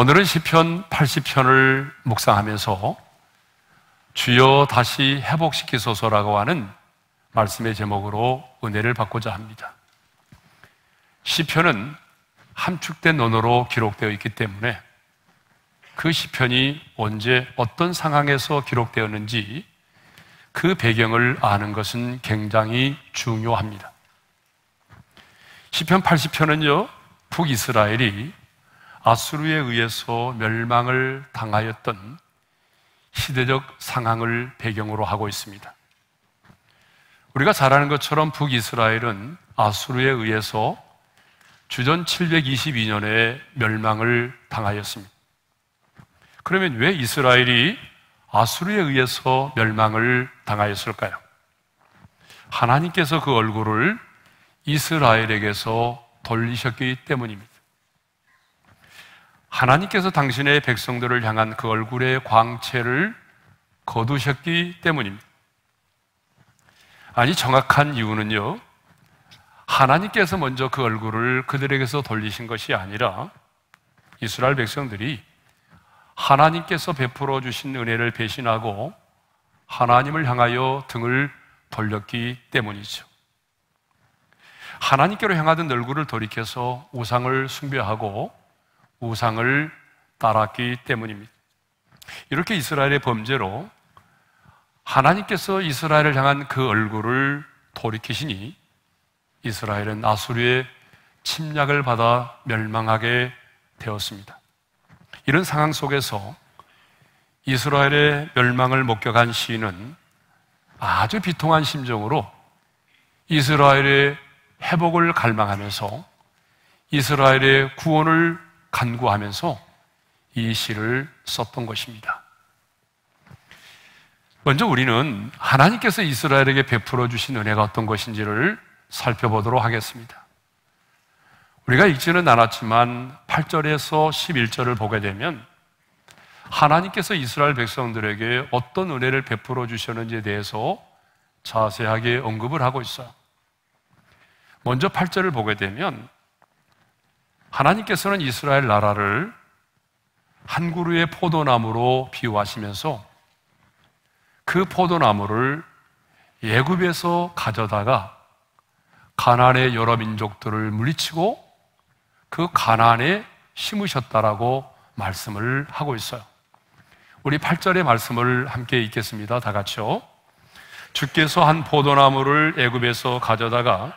오늘은 시편 80편을 묵상하면서 주여 다시 회복시키소서라고 하는 말씀의 제목으로 은혜를 받고자 합니다. 시편은 함축된 언어로 기록되어 있기 때문에 그 시편이 언제 어떤 상황에서 기록되었는지 그 배경을 아는 것은 굉장히 중요합니다. 시편 80편은요, 북이스라엘이 아수르에 의해서 멸망을 당하였던 시대적 상황을 배경으로 하고 있습니다. 우리가 잘 아는 것처럼 북이스라엘은 아수르에 의해서 주전 722년에 멸망을 당하였습니다. 그러면 왜 이스라엘이 아수르에 의해서 멸망을 당하였을까요? 하나님께서 그 얼굴을 이스라엘에게서 돌리셨기 때문입니다. 하나님께서 당신의 백성들을 향한 그 얼굴의 광채를 거두셨기 때문입니다. 아니, 정확한 이유는요, 하나님께서 먼저 그 얼굴을 그들에게서 돌리신 것이 아니라 이스라엘 백성들이 하나님께서 베풀어 주신 은혜를 배신하고 하나님을 향하여 등을 돌렸기 때문이죠. 하나님께로 향하던 얼굴을 돌이켜서 우상을 숭배하고 우상을 따랐기 때문입니다. 이렇게 이스라엘의 범죄로 하나님께서 이스라엘을 향한 그 얼굴을 돌이키시니 이스라엘은 아수르의 침략을 받아 멸망하게 되었습니다. 이런 상황 속에서 이스라엘의 멸망을 목격한 시인은 아주 비통한 심정으로 이스라엘의 회복을 갈망하면서 이스라엘의 구원을 간구하면서 이 시를 썼던 것입니다. 먼저 우리는 하나님께서 이스라엘에게 베풀어 주신 은혜가 어떤 것인지를 살펴보도록 하겠습니다. 우리가 읽지는 않았지만 8절에서 11절을 보게 되면 하나님께서 이스라엘 백성들에게 어떤 은혜를 베풀어 주셨는지에 대해서 자세하게 언급을 하고 있어요. 먼저 8절을 보게 되면 하나님께서는 이스라엘 나라를 한 그루의 포도나무로 비유하시면서 그 포도나무를 예굽에서 가져다가 가난의 여러 민족들을 물리치고 그 가난에 심으셨다라고 말씀을 하고 있어요. 우리 8절의 말씀을 함께 읽겠습니다. 다 같이요. 주께서 한 포도나무를 애굽에서 가져다가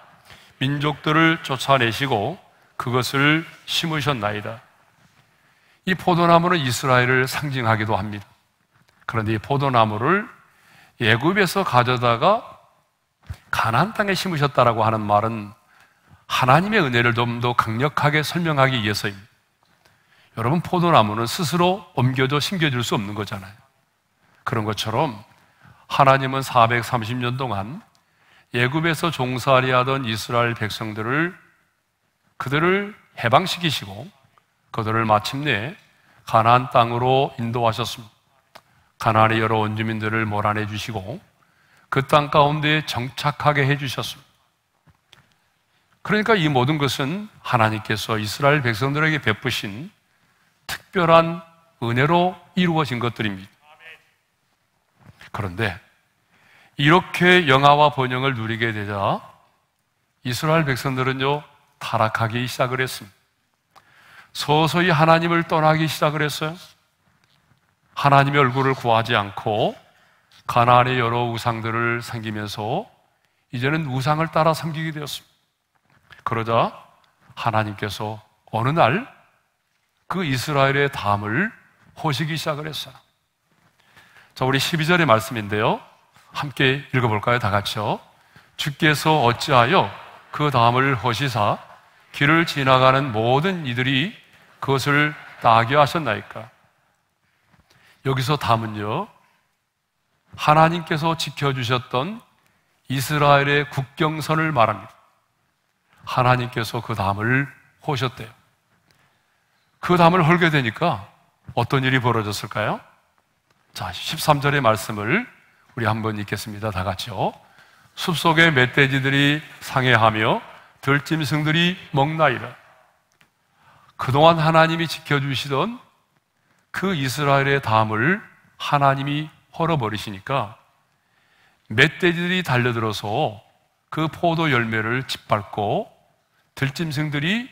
민족들을 쫓아내시고 그것을 심으셨나이다. 이 포도나무는 이스라엘을 상징하기도 합니다. 그런데 이 포도나무를 예굽에서 가져다가 가나 땅에 심으셨다라고 하는 말은 하나님의 은혜를 좀 더 강력하게 설명하기 위해서입니다. 여러분 포도나무는 스스로 옮겨져 심겨질 수 없는 거잖아요. 그런 것처럼 하나님은 430년 동안 예굽에서 종살이하던 이스라엘 백성들을 그들을 해방시키시고 그들을 마침내 가나안 땅으로 인도하셨습니다. 가나안의 여러 원주민들을 몰아내 주시고 그 땅 가운데 정착하게 해 주셨습니다. 그러니까 이 모든 것은 하나님께서 이스라엘 백성들에게 베푸신 특별한 은혜로 이루어진 것들입니다. 그런데 이렇게 영화와 번영을 누리게 되자 이스라엘 백성들은요 타락하기 시작을 했습니다. 서서히 하나님을 떠나기 시작을 했어요. 하나님의 얼굴을 구하지 않고 가나안의 여러 우상들을 섬기면서 이제는 우상을 따라 섬기게 되었습니다. 그러자 하나님께서 어느 날 그 이스라엘의 담을 호시기 시작을 했어요. 자, 우리 12절의 말씀인데요. 함께 읽어볼까요? 다 같이요. 주께서 어찌하여 그 담을 호시사 길을 지나가는 모든 이들이 그것을 따게 하셨나이까. 여기서 담은요, 하나님께서 지켜주셨던 이스라엘의 국경선을 말합니다. 하나님께서 그 담을 호셨대요. 그 담을 헐게 되니까 어떤 일이 벌어졌을까요? 자, 13절의 말씀을 우리 한번 읽겠습니다. 다 같이요. 숲속의 멧돼지들이 상해하며 들짐승들이 먹나이다. 그동안 하나님이 지켜주시던 그 이스라엘의 담을 하나님이 헐어버리시니까 멧돼지들이 달려들어서 그 포도 열매를 짓밟고 들짐승들이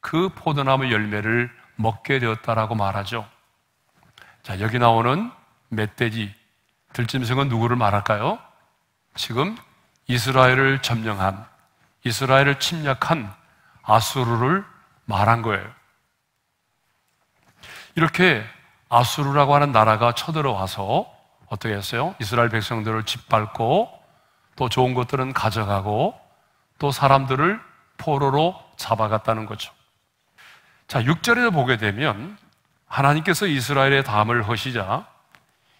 그 포도나무 열매를 먹게 되었다라고 말하죠. 자, 여기 나오는 멧돼지, 들짐승은 누구를 말할까요? 지금 이스라엘을 점령한 이스라엘을 침략한 아수르를 말한 거예요. 이렇게 아수르라고 하는 나라가 쳐들어와서 어떻게 했어요? 이스라엘 백성들을 짓밟고 또 좋은 것들은 가져가고 또 사람들을 포로로 잡아갔다는 거죠. 자, 6절에서 보게 되면 하나님께서 이스라엘의 담을 허시자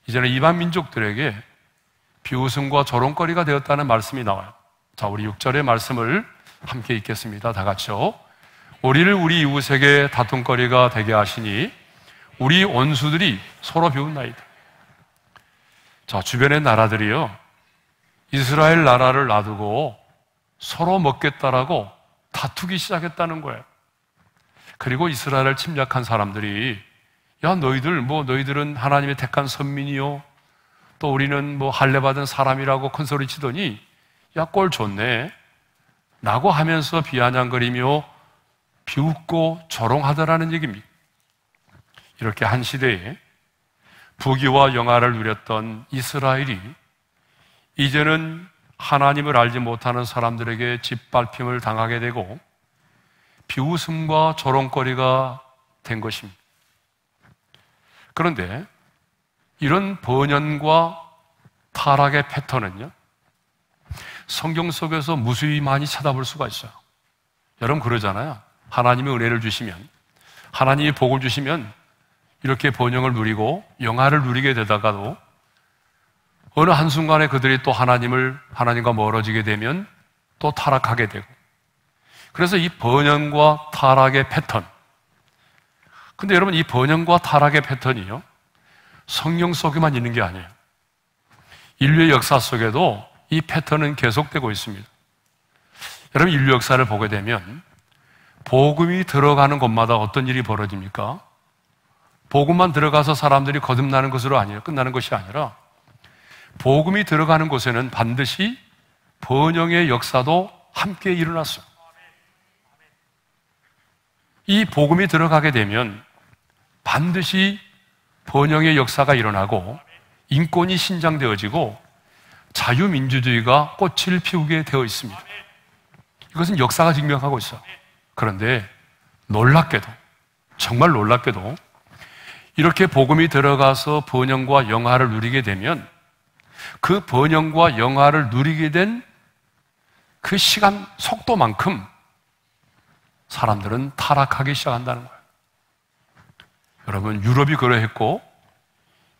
이제는 이반 민족들에게 비웃음과 조롱거리가 되었다는 말씀이 나와요. 자, 우리 6절의 말씀을 함께 읽겠습니다. 다 같이요. 우리를 우리 이웃에게 다툼거리가 되게 하시니 우리 원수들이 서로 비웃나이다. 자, 주변의 나라들이요. 이스라엘 나라를 놔두고 서로 먹겠다라고 다투기 시작했다는 거예요. 그리고 이스라엘을 침략한 사람들이 야, 너희들 뭐 너희들은 하나님의 택한 선민이요. 또 우리는 뭐 할례 받은 사람이라고 큰 소리 치더니 야, 꼴 좋네. 라고 하면서 비아냥거리며 비웃고 조롱하더라는 얘기입니다. 이렇게 한 시대에 부귀와 영화를 누렸던 이스라엘이 이제는 하나님을 알지 못하는 사람들에게 짓밟힘을 당하게 되고 비웃음과 조롱거리가 된 것입니다. 그런데 이런 번연과 타락의 패턴은요, 성경 속에서 무수히 많이 찾아볼 수가 있어요. 여러분 그러잖아요. 하나님의 은혜를 주시면, 하나님이 복을 주시면 이렇게 번영을 누리고 영화를 누리게 되다가도 어느 한순간에 그들이 또 하나님을, 하나님과 멀어지게 되면 또 타락하게 되고. 그래서 이 번영과 타락의 패턴. 근데 여러분 이 번영과 타락의 패턴이요. 성경 속에만 있는 게 아니에요. 인류의 역사 속에도 이 패턴은 계속되고 있습니다. 여러분, 인류 역사를 보게 되면, 복음이 들어가는 곳마다 어떤 일이 벌어집니까? 복음만 들어가서 사람들이 거듭나는 것으로 아니라, 끝나는 것이 아니라, 복음이 들어가는 곳에는 반드시 번영의 역사도 함께 일어났어요. 이 복음이 들어가게 되면 반드시 번영의 역사가 일어나고 인권이 신장되어지고 자유민주주의가 꽃을 피우게 되어 있습니다. 이것은 역사가 증명하고 있어. 그런데 놀랍게도, 정말 놀랍게도 이렇게 복음이 들어가서 번영과 영화를 누리게 되면 그 번영과 영화를 누리게 된 그 시간 속도만큼 사람들은 타락하기 시작한다는 거예요. 여러분, 유럽이 그러했고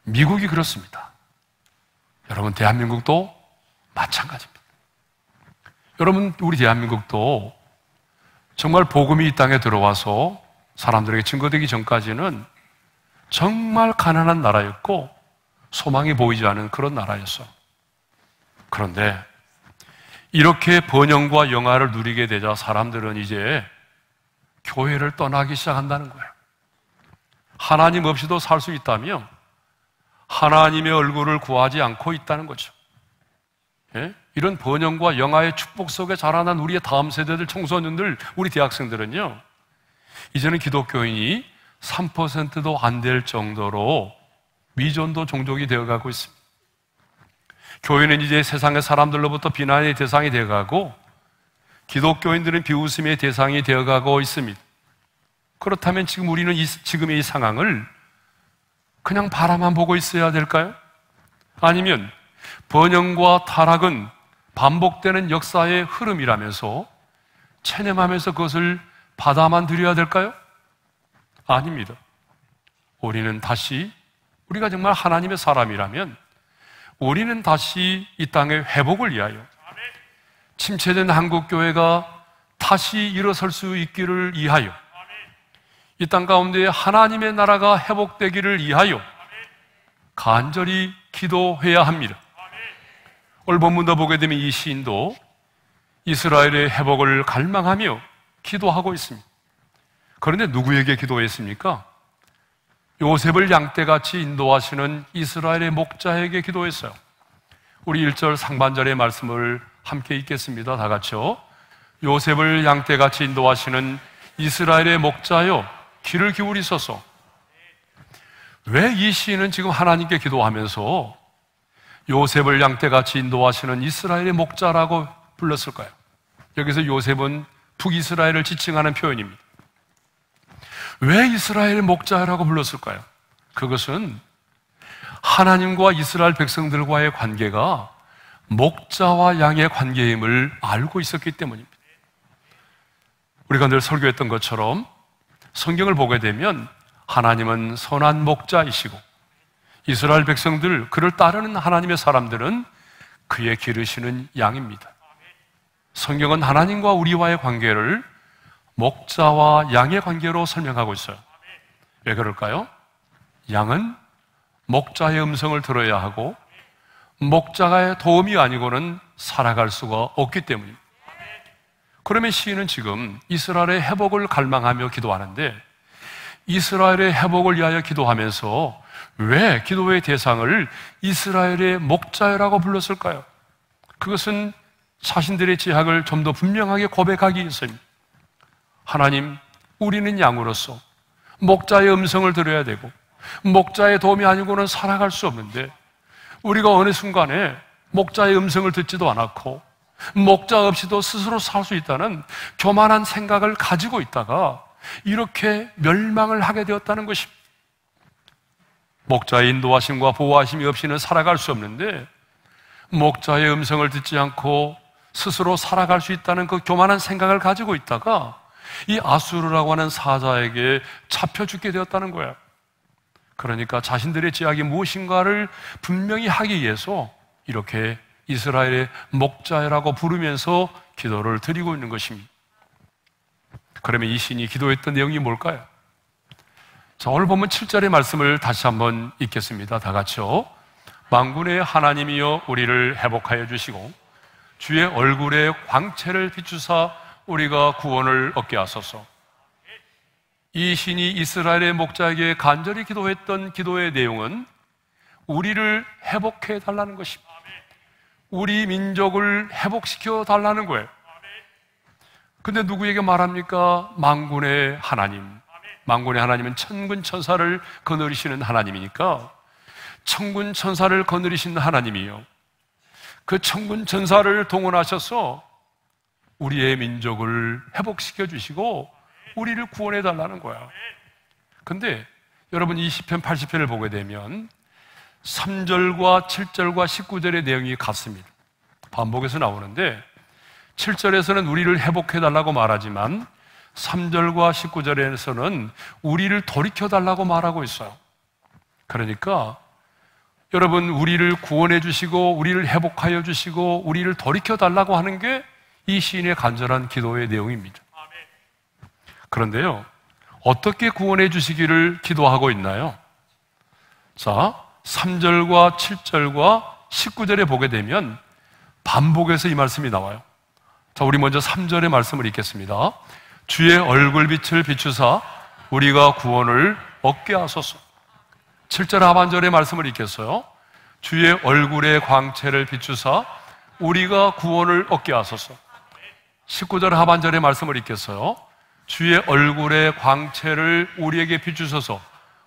미국이 그렇습니다. 여러분, 대한민국도 마찬가지입니다. 여러분, 우리 대한민국도 정말 복음이 이 땅에 들어와서 사람들에게 증거되기 전까지는 정말 가난한 나라였고 소망이 보이지 않은 그런 나라였어. 그런데 이렇게 번영과 영화를 누리게 되자 사람들은 이제 교회를 떠나기 시작한다는 거예요. 하나님 없이도 살 수 있다며 하나님의 얼굴을 구하지 않고 있다는 거죠. 예? 이런 번영과 영화의 축복 속에 자라난 우리의 다음 세대들, 청소년들, 우리 대학생들은요, 이제는 기독교인이 3%도 안 될 정도로 미존도 종족이 되어가고 있습니다. 교회는 이제 세상의 사람들로부터 비난의 대상이 되어가고, 기독교인들은 비웃음의 대상이 되어가고 있습니다. 그렇다면 지금 우리는 이, 지금의 이 상황을 그냥 바라만 보고 있어야 될까요? 아니면 번영과 타락은 반복되는 역사의 흐름이라면서 체념하면서 그것을 받아만 들여야 될까요? 아닙니다. 우리는 다시 우리가 정말 하나님의 사람이라면 우리는 다시 이 땅의 회복을 위하여 침체된 한국 교회가 다시 일어설 수 있기를 위하여 이땅 가운데 하나님의 나라가 회복되기를 위하여 간절히 기도해야 합니다. 오늘 본문도 보게 되면 이 시인도 이스라엘의 회복을 갈망하며 기도하고 있습니다. 그런데 누구에게 기도했습니까? 요셉을 양떼같이 인도하시는 이스라엘의 목자에게 기도했어요. 우리 1절 상반절의 말씀을 함께 읽겠습니다. 다 같이요. 요셉을 양떼같이 인도하시는 이스라엘의 목자요. 귀를 기울이소서. 왜 이 시인은 지금 하나님께 기도하면서 요셉을 양떼같이 인도하시는 이스라엘의 목자라고 불렀을까요? 여기서 요셉은 북이스라엘을 지칭하는 표현입니다. 왜 이스라엘 목자라고 불렀을까요? 그것은 하나님과 이스라엘 백성들과의 관계가 목자와 양의 관계임을 알고 있었기 때문입니다. 우리가 늘 설교했던 것처럼 성경을 보게 되면 하나님은 선한 목자이시고 이스라엘 백성들, 그를 따르는 하나님의 사람들은 그의 기르시는 양입니다. 성경은 하나님과 우리와의 관계를 목자와 양의 관계로 설명하고 있어요. 왜 그럴까요? 양은 목자의 음성을 들어야 하고 목자의 가 도움이 아니고는 살아갈 수가 없기 때문입니다. 그러면 시인은 지금 이스라엘의 회복을 갈망하며 기도하는데 이스라엘의 회복을 위하여 기도하면서 왜 기도의 대상을 이스라엘의 목자라고 불렀을까요? 그것은 자신들의 지학을 좀 더 분명하게 고백하기 위해서입니다. 하나님, 우리는 양으로서 목자의 음성을 들어야 되고 목자의 도움이 아니고는 살아갈 수 없는데 우리가 어느 순간에 목자의 음성을 듣지도 않았고 목자 없이도 스스로 살 수 있다는 교만한 생각을 가지고 있다가 이렇게 멸망을 하게 되었다는 것입니다. 목자의 인도하심과 보호하심이 없이는 살아갈 수 없는데 목자의 음성을 듣지 않고 스스로 살아갈 수 있다는 그 교만한 생각을 가지고 있다가 이 아수르라고 하는 사자에게 잡혀 죽게 되었다는 거야. 그러니까 자신들의 지악이 무엇인가를 분명히 하기 위해서 이렇게 이스라엘의 목자라고 부르면서 기도를 드리고 있는 것입니다. 그러면 이 신이 기도했던 내용이 뭘까요? 자, 오늘 보면 7절의 말씀을 다시 한번 읽겠습니다. 다 같이요. 망군의 하나님이여 우리를 회복하여 주시고 주의 얼굴에 광채를 비추사 우리가 구원을 얻게 하소서. 이 신이 이스라엘의 목자에게 간절히 기도했던 기도의 내용은 우리를 회복해 달라는 것입니다. 우리 민족을 회복시켜 달라는 거예요. 근데 누구에게 말합니까? 망군의 하나님. 망군의 하나님은 천군 천사를 거느리시는 하나님이니까 천군 천사를 거느리신 하나님이요. 그 천군 천사를 동원하셔서 우리의 민족을 회복시켜 주시고 우리를 구원해 달라는 거야. 근데 여러분 이 시편 80편을 보게 되면 3절과 7절과 19절의 내용이 같습니다. 반복해서 나오는데 7절에서는 우리를 회복해 달라고 말하지만 3절과 19절에서는 우리를 돌이켜 달라고 말하고 있어요. 그러니까 여러분 우리를 구원해 주시고 우리를 회복하여 주시고 우리를 돌이켜 달라고 하는 게 이 시인의 간절한 기도의 내용입니다. 그런데요. 어떻게 구원해 주시기를 기도하고 있나요? 자, 3절과 7절과 19절에 보게 되면 반복해서 이 말씀이 나와요. 자, 우리 먼저 3절의 말씀을 읽겠습니다. 주의 얼굴빛을 비추사 우리가 구원을 얻게 하소서. 7절 하반절의 말씀을 읽겠어요. 주의 얼굴의 광채를 비추사 우리가 구원을 얻게 하소서. 19절 하반절의 말씀을 읽겠어요. 주의 얼굴의 광채를 우리에게 비추소서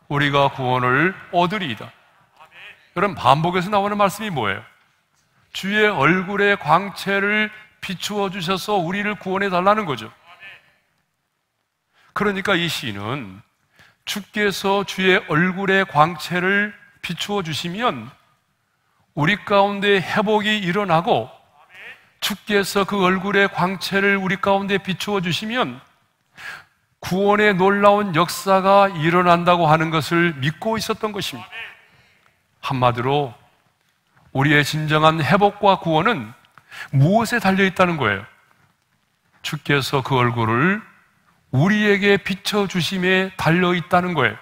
우리가 구원을 얻으리이다. 여러분, 반복에서 나오는 말씀이 뭐예요? 주의 얼굴의 광채를 비추어 주셔서 우리를 구원해 달라는 거죠. 그러니까 이 시인은 주께서 주의 얼굴의 광채를 비추어 주시면 우리 가운데 회복이 일어나고 주께서 그 얼굴의 광채를 우리 가운데 비추어 주시면 구원의 놀라운 역사가 일어난다고 하는 것을 믿고 있었던 것입니다. 한마디로 우리의 진정한 회복과 구원은 무엇에 달려 있다는 거예요. 주께서 그 얼굴을 우리에게 비춰 주심에 달려 있다는 거예요.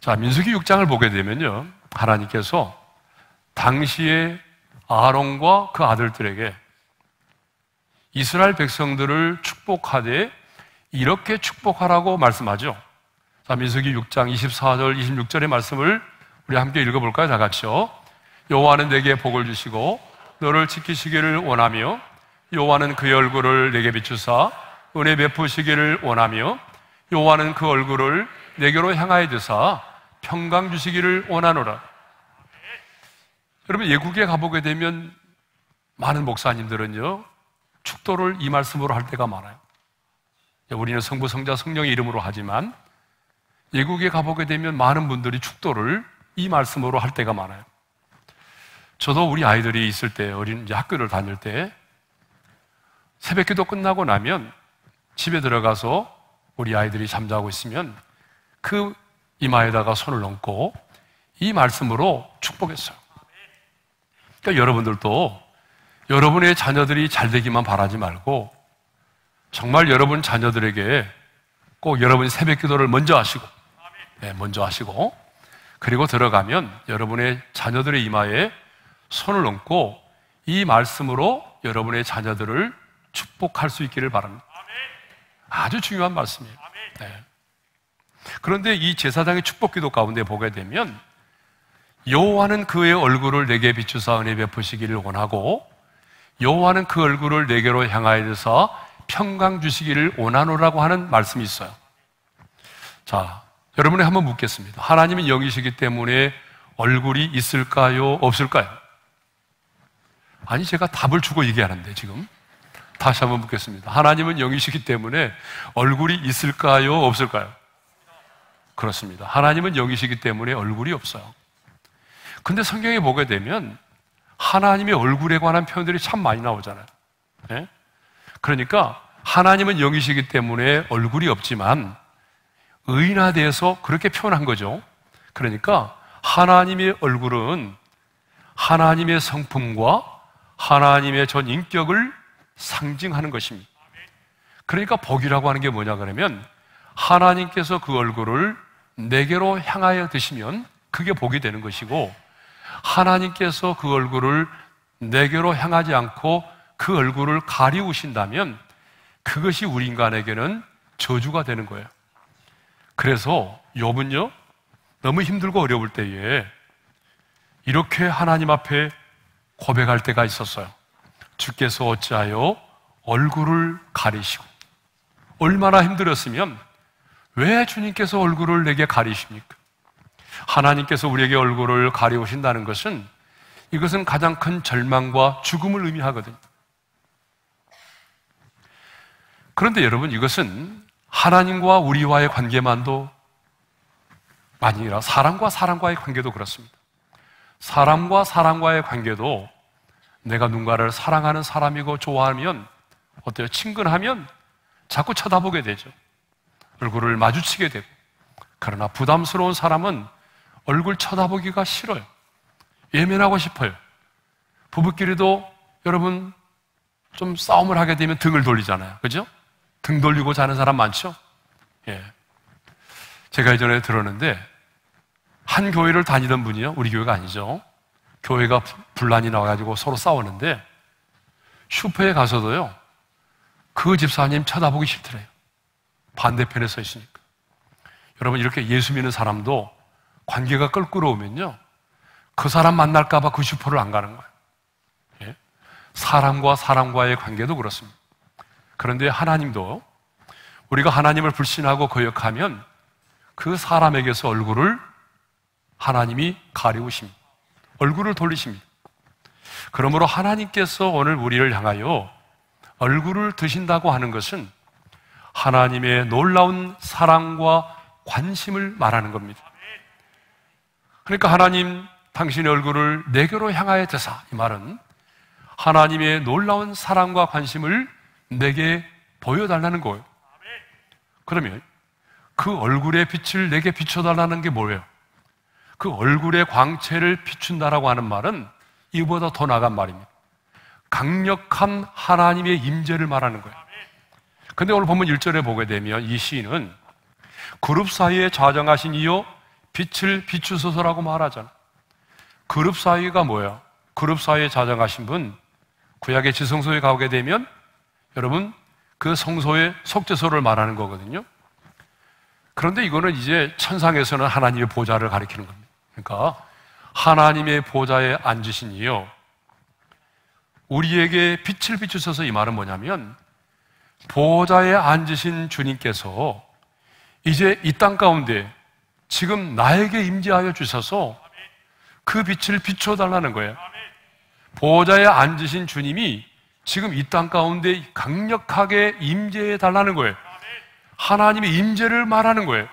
자, 민수기 6장을 보게 되면요. 하나님께서 당시에 아론과 그 아들들에게 이스라엘 백성들을 축복하되 이렇게 축복하라고 말씀하죠. 자, 민수기 6장 24절, 26절의 말씀을 우리 함께 읽어볼까요? 다 같이요. 여호와는 내게 복을 주시고 너를 지키시기를 원하며 여호와는 그 얼굴을 내게 비추사 은혜 베푸시기를 원하며 여호와는 그 얼굴을 내게로 향하여 주사 평강 주시기를 원하노라. 여러분 예국에 가보게 되면 많은 목사님들은요 축도를 이 말씀으로 할 때가 많아요. 예, 우리는 성부 성자 성령의 이름으로 하지만 예국에 가보게 되면 많은 분들이 축도를 이 말씀으로 할 때가 많아요. 저도 우리 아이들이 있을 때, 어린 학교를 다닐 때, 새벽 기도 끝나고 나면 집에 들어가서 우리 아이들이 잠자고 있으면 그 이마에다가 손을 얹고 이 말씀으로 축복했어요. 그러니까 여러분들도 여러분의 자녀들이 잘 되기만 바라지 말고 정말 여러분 자녀들에게 꼭 여러분 새벽 기도를 먼저 하시고, 네, 먼저 하시고, 그리고 들어가면 여러분의 자녀들의 이마에 손을 얹고 이 말씀으로 여러분의 자녀들을 축복할 수 있기를 바랍니다. 아주 중요한 말씀이에요. 네. 그런데 이 제사장의 축복기도 가운데 보게 되면 여호와는 그의 얼굴을 내게 비추사 은혜 베푸시기를 원하고 여호와는 그 얼굴을 내게로 향하여서 평강 주시기를 원하노라고 하는 말씀이 있어요. 자, 여러분이 한번 묻겠습니다. 하나님은 영이시기 때문에 얼굴이 있을까요? 없을까요? 아니, 제가 답을 주고 얘기하는데, 지금. 다시 한번 묻겠습니다. 하나님은 영이시기 때문에 얼굴이 있을까요? 없을까요? 그렇습니다. 하나님은 영이시기 때문에 얼굴이 없어요. 근데 성경에 보게 되면 하나님의 얼굴에 관한 표현들이 참 많이 나오잖아요. 예? 그러니까 하나님은 영이시기 때문에 얼굴이 없지만 의인화돼서 그렇게 표현한 거죠. 그러니까 하나님의 얼굴은 하나님의 성품과 하나님의 전 인격을 상징하는 것입니다. 그러니까 복이라고 하는 게 뭐냐 그러면 하나님께서 그 얼굴을 내게로 향하여 드시면 그게 복이 되는 것이고 하나님께서 그 얼굴을 내게로 향하지 않고 그 얼굴을 가리우신다면 그것이 우리 인간에게는 저주가 되는 거예요. 그래서 욥은요 너무 힘들고 어려울 때에 이렇게 하나님 앞에 고백할 때가 있었어요. 주께서 어찌하여 얼굴을 가리시고 얼마나 힘들었으면 왜 주님께서 얼굴을 내게 가리십니까? 하나님께서 우리에게 얼굴을 가리우신다는 것은 이것은 가장 큰 절망과 죽음을 의미하거든요. 그런데 여러분 이것은 하나님과 우리와의 관계만도 아니라 사람과 사람과의 관계도 그렇습니다. 사람과 사람과의 관계도 내가 누군가를 사랑하는 사람이고 좋아하면 어때요? 친근하면 자꾸 쳐다보게 되죠. 얼굴을 마주치게 되고. 그러나 부담스러운 사람은 얼굴 쳐다보기가 싫어요. 예민하고 싶어요. 부부끼리도 여러분 좀 싸움을 하게 되면 등을 돌리잖아요. 그죠? 등 돌리고 자는 사람 많죠? 예. 제가 예전에 들었는데, 한 교회를 다니던 분이요. 우리 교회가 아니죠. 교회가 분란이 나가지고 서로 싸웠는데, 슈퍼에 가서도요, 그 집사님 쳐다보기 싫더래요. 반대편에 서 있으니까. 여러분, 이렇게 예수 믿는 사람도 관계가 껄끄러우면요그 사람 만날까봐 그 슈퍼를 안 가는 거예요. 예? 사람과 사람과의 관계도 그렇습니다. 그런데 하나님도 우리가 하나님을 불신하고 거역하면 그 사람에게서 얼굴을 하나님이 가리우십니다. 얼굴을 돌리십니다. 그러므로 하나님께서 오늘 우리를 향하여 얼굴을 드신다고 하는 것은 하나님의 놀라운 사랑과 관심을 말하는 겁니다. 그러니까 하나님 당신의 얼굴을 내게로 향하여 드사 이 말은 하나님의 놀라운 사랑과 관심을 내게 보여달라는 거예요. 그러면 그 얼굴의 빛을 내게 비춰달라는 게 뭐예요? 그 얼굴의 광채를 비춘다라고 하는 말은 이보다 더 나간 말입니다. 강력한 하나님의 임재를 말하는 거예요. 근데 오늘 보면 1절에 보게 되면 이 시인은 그룹 사이에 좌정하신 이요 빛을 비추소서라고 말하잖아. 그룹 사이가 뭐예요? 그룹 사이에 좌정하신 분 구약의 지성소에 가게 되면 여러분, 그 성소의 속죄소를 말하는 거거든요. 그런데 이거는 이제 천상에서는 하나님의 보좌를 가리키는 겁니다. 그러니까 하나님의 보좌에 앉으신 이요. 우리에게 빛을 비추셔서 이 말은 뭐냐면 보좌에 앉으신 주님께서 이제 이 땅 가운데 지금 나에게 임재하여 주셔서 그 빛을 비춰달라는 거예요. 보좌에 앉으신 주님이 지금 이 땅 가운데 강력하게 임재해 달라는 거예요. 하나님의 임재를 말하는 거예요.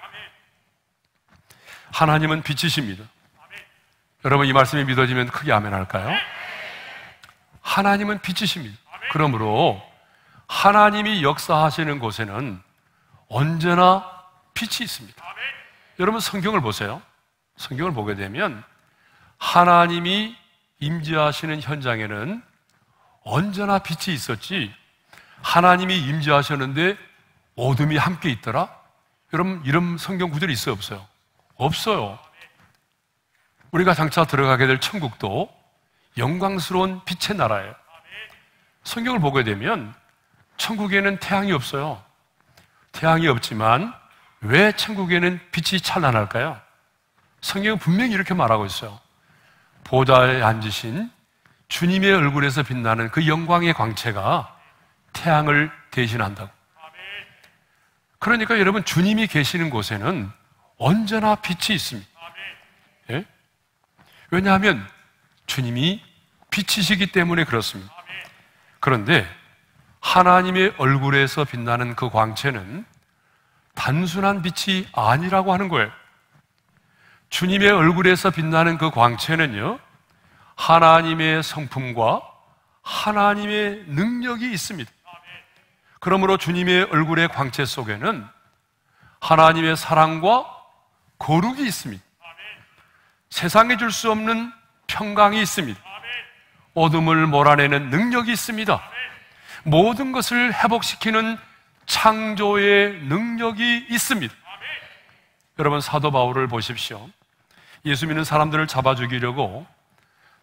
하나님은 빛이십니다. 여러분 이 말씀이 믿어지면 크게 아멘 할까요? 하나님은 빛이십니다. 그러므로 하나님이 역사하시는 곳에는 언제나 빛이 있습니다. 여러분 성경을 보세요. 성경을 보게 되면 하나님이 임재하시는 현장에는 언제나 빛이 있었지 하나님이 임재하셨는데 어둠이 함께 있더라? 여러분 이런 성경 구절이 있어요 없어요? 없어요. 우리가 장차 들어가게 될 천국도 영광스러운 빛의 나라예요. 성경을 보게 되면 천국에는 태양이 없어요. 태양이 없지만 왜 천국에는 빛이 찬란할까요? 성경은 분명히 이렇게 말하고 있어요. 보좌에 앉으신 주님의 얼굴에서 빛나는 그 영광의 광채가 태양을 대신한다고. 그러니까 여러분 주님이 계시는 곳에는 언제나 빛이 있습니다. 예? 왜냐하면 주님이 빛이시기 때문에 그렇습니다. 그런데 하나님의 얼굴에서 빛나는 그 광채는 단순한 빛이 아니라고 하는 거예요. 주님의 얼굴에서 빛나는 그 광채는요, 하나님의 성품과 하나님의 능력이 있습니다. 그러므로 주님의 얼굴의 광채 속에는 하나님의 사랑과 거룩이 있습니다. 세상에 줄 수 없는 평강이 있습니다. 어둠을 몰아내는 능력이 있습니다. 모든 것을 회복시키는 창조의 능력이 있습니다. 여러분 사도 바울을 보십시오. 예수 믿는 사람들을 잡아 죽이려고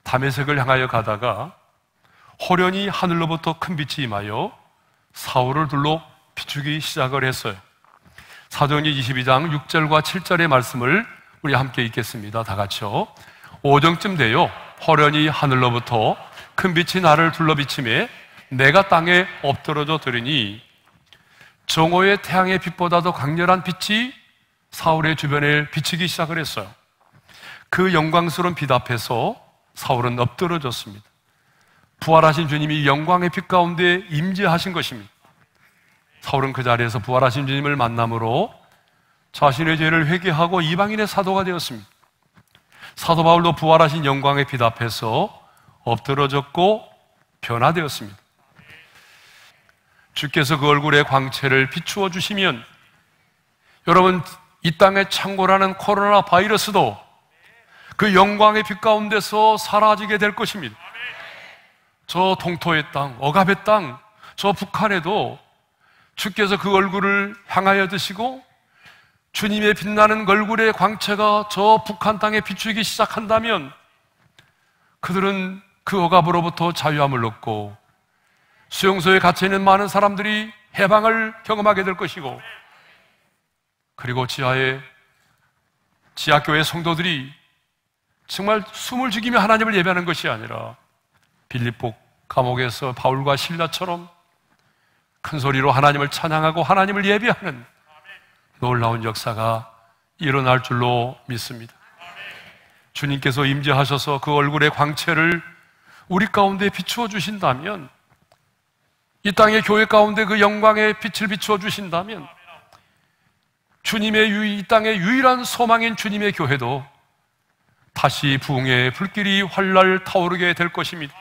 담에색을 향하여 가다가 호련히 하늘로부터 큰 빛이 임하여 사울을 둘러 비추기 시작을 했어요. 사도행 22장 6절과 7절의 말씀을 우리 함께 읽겠습니다. 다 같이요. 오정쯤 되어 허련히 하늘로부터 큰 빛이 나를 둘러 비침해 내가 땅에 엎드러져 들으니 정오의 태양의 빛보다도 강렬한 빛이 사울의 주변에 비치기 시작을 했어요. 그 영광스러운 빛 앞에서 사울은 엎드러졌습니다. 부활하신 주님이 영광의 빛 가운데 임재하신 것입니다. 사울은 그 자리에서 부활하신 주님을 만남으로 자신의 죄를 회개하고 이방인의 사도가 되었습니다. 사도 바울도 부활하신 영광의 빛 앞에서 엎드러졌고 변화되었습니다. 주께서 그 얼굴의 광채를 비추어 주시면 여러분 이 땅의 창고라는 코로나 바이러스도 그 영광의 빛 가운데서 사라지게 될 것입니다. 저 동토의 땅, 억압의 땅, 저 북한에도 주께서 그 얼굴을 향하여 드시고 주님의 빛나는 얼굴의 광채가 저 북한 땅에 비추기 시작한다면 그들은 그 억압으로부터 자유함을 얻고 수용소에 갇혀 있는 많은 사람들이 해방을 경험하게 될 것이고 그리고 지하에 지하교회 성도들이 정말 숨을 죽이며 하나님을 예배하는 것이 아니라 빌립복 감옥에서 바울과 신라처럼 큰 소리로 하나님을 찬양하고 하나님을 예배하는 놀라운 역사가 일어날 줄로 믿습니다. 주님께서 임재하셔서 그 얼굴의 광채를 우리 가운데 비추어 주신다면 이 땅의 교회 가운데 그 영광의 빛을 비추어 주신다면 주님의 유, 이 땅의 유일한 소망인 주님의 교회도 다시 부흥의 불길이 활랄 타오르게 될 것입니다.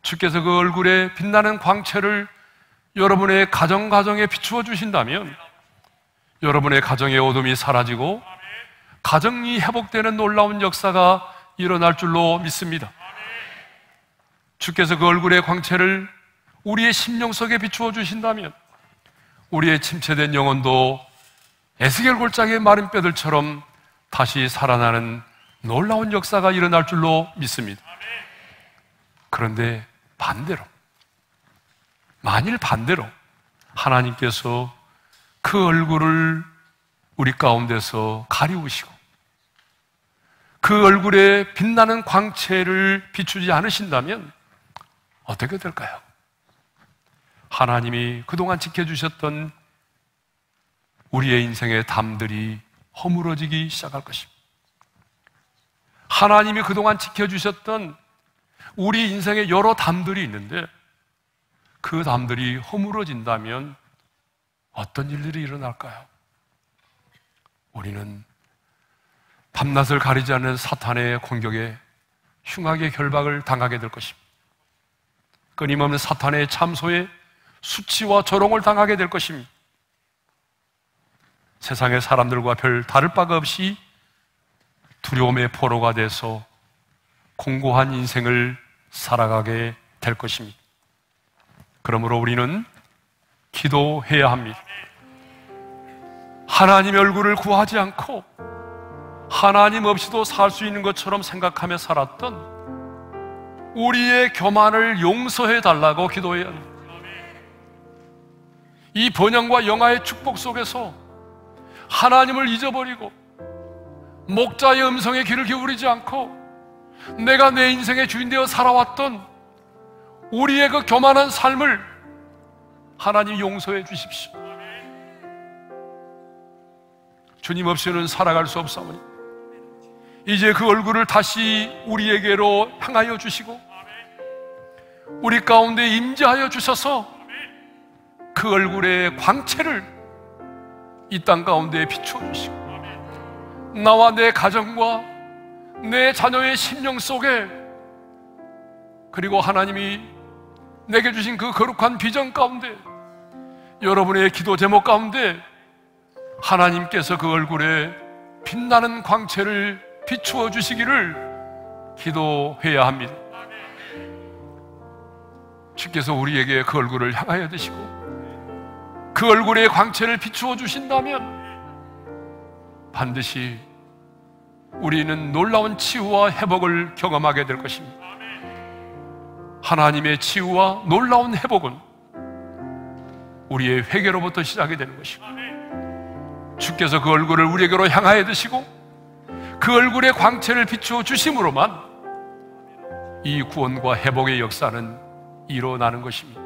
주께서 그 얼굴에 빛나는 광채를 여러분의 가정 가정에 비추어 주신다면 여러분의 가정의 어둠이 사라지고 가정이 회복되는 놀라운 역사가 일어날 줄로 믿습니다. 주께서 그 얼굴의 광채를 우리의 심령 속에 비추어 주신다면 우리의 침체된 영혼도 에스겔 골짜기의 마른 뼈들처럼 다시 살아나는 놀라운 역사가 일어날 줄로 믿습니다. 그런데 반대로, 만일 반대로 하나님께서 그 얼굴을 우리 가운데서 가리우시고 그 얼굴에 빛나는 광채를 비추지 않으신다면 어떻게 될까요? 하나님이 그동안 지켜주셨던 우리의 인생의 담들이 허물어지기 시작할 것입니다. 하나님이 그동안 지켜주셨던 우리 인생의 여러 담들이 있는데 그 담들이 허물어진다면 어떤 일들이 일어날까요? 우리는 밤낮을 가리지 않는 사탄의 공격에 흉하게 결박을 당하게 될 것입니다. 끊임없는 사탄의 참소에 수치와 조롱을 당하게 될 것입니다. 세상의 사람들과 별 다를 바가 없이 두려움의 포로가 돼서 공고한 인생을 살아가게 될 것입니다. 그러므로 우리는 기도해야 합니다. 하나님의 얼굴을 구하지 않고 하나님 없이도 살 수 있는 것처럼 생각하며 살았던 우리의 교만을 용서해 달라고 기도해야 합니다. 이 번영과 영화의 축복 속에서 하나님을 잊어버리고 목자의 음성에 귀를 기울이지 않고 내가 내 인생의 주인 되어 살아왔던 우리의 그 교만한 삶을 하나님 용서해 주십시오. 주님 없이는 살아갈 수 없사오니 이제 그 얼굴을 다시 우리에게로 향하여 주시고 우리 가운데 임재하여 주셔서 그 얼굴의 광채를 이땅가운데비추어주시고 나와 내 가정과 내 자녀의 심령 속에 그리고 하나님이 내게 주신 그 거룩한 비전 가운데 여러분의 기도 제목 가운데 하나님께서 그 얼굴에 빛나는 광채를 비추어 주시기를 기도해야 합니다. 주께서 우리에게 그 얼굴을 향하여 주시고 그 얼굴의 광채를 비추어 주신다면 반드시 우리는 놀라운 치유와 회복을 경험하게 될 것입니다. 하나님의 치유와 놀라운 회복은 우리의 회개로부터 시작이 되는 것이고 주께서 그 얼굴을 우리에게로 향하여 드시고 그 얼굴의 광채를 비추어 주심으로만 이 구원과 회복의 역사는 일어나는 것입니다.